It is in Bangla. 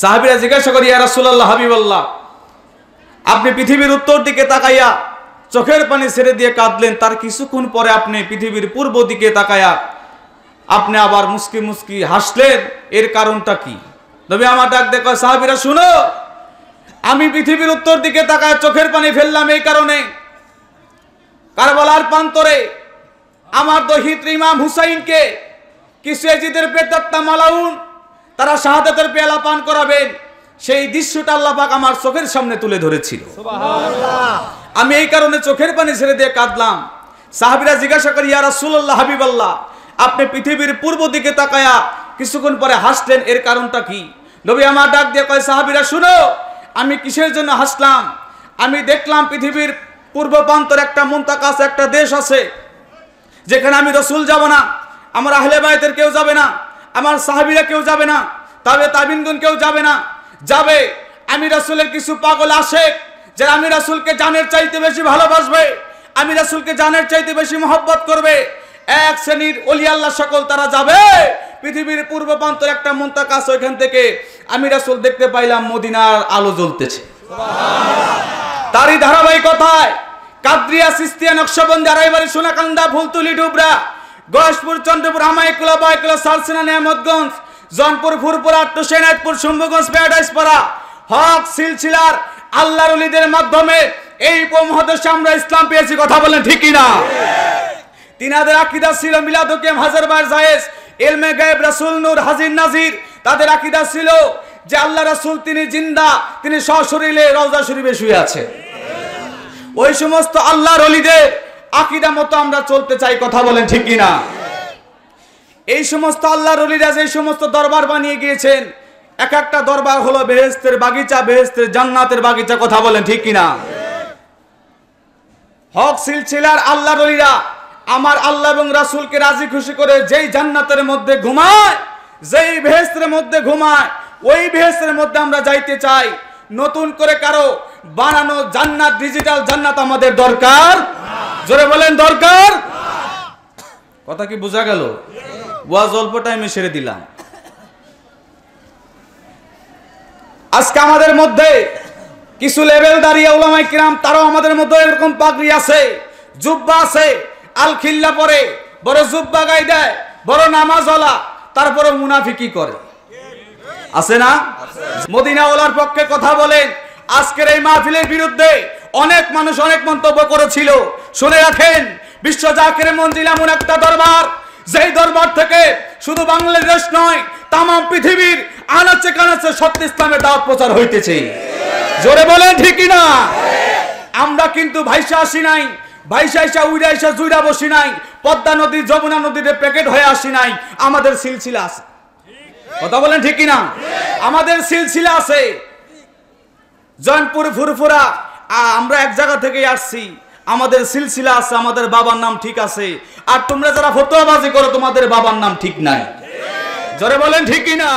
সাহাবিরা জিজ্ঞাসা করি রাসুল্লাহ রাসূলুল্লাহ হাবিবাল্লাহ আপনি পৃথিবীর উত্তর দিকে তাকাইয়া চোখের পানি ছেড়ে দিয়ে কাঁদলেন তার কিছুক্ষণ পরে আপনি পৃথিবীর পূর্ব দিকে তাকায়া আপনি আবার মুস্কি মুস্কি হাসলেন এর কারণটা কি তবে আমার ডাক দেখো সাহাবিরা শুনো আমি পৃথিবীর উত্তর দিকে তাকায় চোখের পানি ফেললাম এই কারণে কারবালার প্রান্তরে আমার দহিত ইমাম হুসাইনকে কিছু এজিদের পেতাত্তা মালাউন তারা শাহাদাতের পেয়ালা পান করাবেন সেই দৃশ্যটা আল্লাপাক আমার চোখের সামনে তুলে ধরেছিল আমি এই কারণে চোখের পানি ছেড়ে দিয়ে কাঁদলাম সাহাবিরা জিজ্ঞাসা করি ইয়া রাসূলুল্লাহ হাবিবাল্লাহ আপনি পৃথিবীর পূর্ব দিকে তাকায়া কিছুক্ষণ পরে হাসলেন এর কারণটা কি নবী আমার ডাক দিয়ে কয় সাহাবিরা শুনো আমি কিসের জন্য হাসলাম আমি দেখলাম পৃথিবীর পূর্ব প্রান্তর একটা মুন্তাকাশ একটা দেশ আছে যেখানে আমি রসুল যাব না আমার আহলে বাইতের কেউ যাবে না আমার সাহাবিরা কেউ যাবে না তবে তাবিনগুন কেউ যাবে না যাবে আমি রাসুলের কিছু পাগল আসে যে আমি রাসুলকে জানের চাইতে বেশি ভালোবাসবে আমি রাসুলকে জানের চাইতে বেশি মহব্বত করবে এক শ্রেণীর অলি আল্লাহ সকল তারা যাবে পৃথিবীর পূর্ব প্রান্তর একটা মন্তাক আছে ওইখান থেকে আমি রাসুল দেখতে পাইলাম মদিনার আলো জ্বলতেছে তারই ধারাবাহিকতায় কাদ্রিয়া সিস্তিয়া নকশাবন্দি আড়াইবাড়ি সোনাকান্দা ভুলতুলি ডুবরা গয়েশপুর চন্দ্রপুর হামাইকুলা বয়কুলা সালসিনা নেহমতগঞ্জ জনপুর ফুরপুর আট্টসেনায়তপুর শুম্ভগঞ্জ পাড়া হক সিলসিলার আল্লাহর উলিদের মাধ্যমে এই উপমহাদেশে আমরা ইসলাম পেয়েছি কথা বলেন ঠিক না তিনাদের আকিদা ছিল হাজার বার জায়েজ এলমে গায়েব রাসুল নূর হাজির নাজির তাদের আকিদা ছিল যে আল্লাহ রাসুল তিনি জিন্দা তিনি সশরীরে রওজা শরীফে শুয়ে আছে ওই সমস্ত আল্লাহর অলিদের আকিদা মতো আমরা চলতে চাই কথা বলেন ঠিক কিনা এই সমস্ত আল্লাহ রলিরা যে সমস্ত দরবার বানিয়ে গিয়েছেন এক একটা দরবার হলো বেহেস্তের বাগিচা বেহেস্তের জান্নাতের বাগিচা কথা বলেন ঠিক কিনা হক সিলসিলার আল্লাহ রলিরা আমার আল্লাহ এবং রাসুলকে রাজি খুশি করে যেই জান্নাতের মধ্যে ঘুমায় যেই বেহেস্তের মধ্যে ঘুমায় ওই বেহেস্তের মধ্যে আমরা যাইতে চাই নতুন করে কারো বানানো জান্নাত ডিজিটাল জান্নাত আমাদের দরকার জোরে বলেন দরকার কথা কি বোঝা গেল ওয়াজ অল্প টাইমে সেরে দিলাম আজকে আমাদের মধ্যে কিছু লেভেল দাঁড়িয়ে ওলামাই কিরাম তারাও আমাদের মধ্যে এরকম পাগড়ি আছে জুব্বা আছে আল খিল্লা পরে বড় জুব্বা গাই দেয় বড় নামাজ ওলা তারপরে মুনাফিকি করে আছে না মদিনা ওলার পক্ষে কথা বলেন আজকের এই মাহফিলের বিরুদ্ধে অনেক মানুষ অনেক মন্তব্য করেছিল শুনে রাখেন বিশ্ব জাকের মঞ্জিল এমন একটা দরবার যেই দরবার থেকে শুধু বাংলাদেশ নয় তাম পৃথিবীর আনাচে কানাচে সত্য ইসলামের দাওয়াত প্রচার হইতেছে জোরে বলেন ঠিকই না আমরা কিন্তু ভাইসা আসি নাই ভাইসা আইসা উইরা আইসা জুইরা বসি নাই পদ্মা নদী যমুনা নদীতে প্যাকেট হয়ে আসি নাই আমাদের সিলসিলা আছে কথা বলেন ঠিকই না আমাদের সিলসিলা আছে জয়নপুর ফুরফুরা আমরা এক জায়গা থেকে আসছি আমাদের সিলসিলা আছে আমাদের বাবার নাম ঠিক আছে আর তোমরা যারা ফতোয়াবাজি করো তোমাদের বাবার নাম ঠিক নাই জোরে বলেন ঠিকই না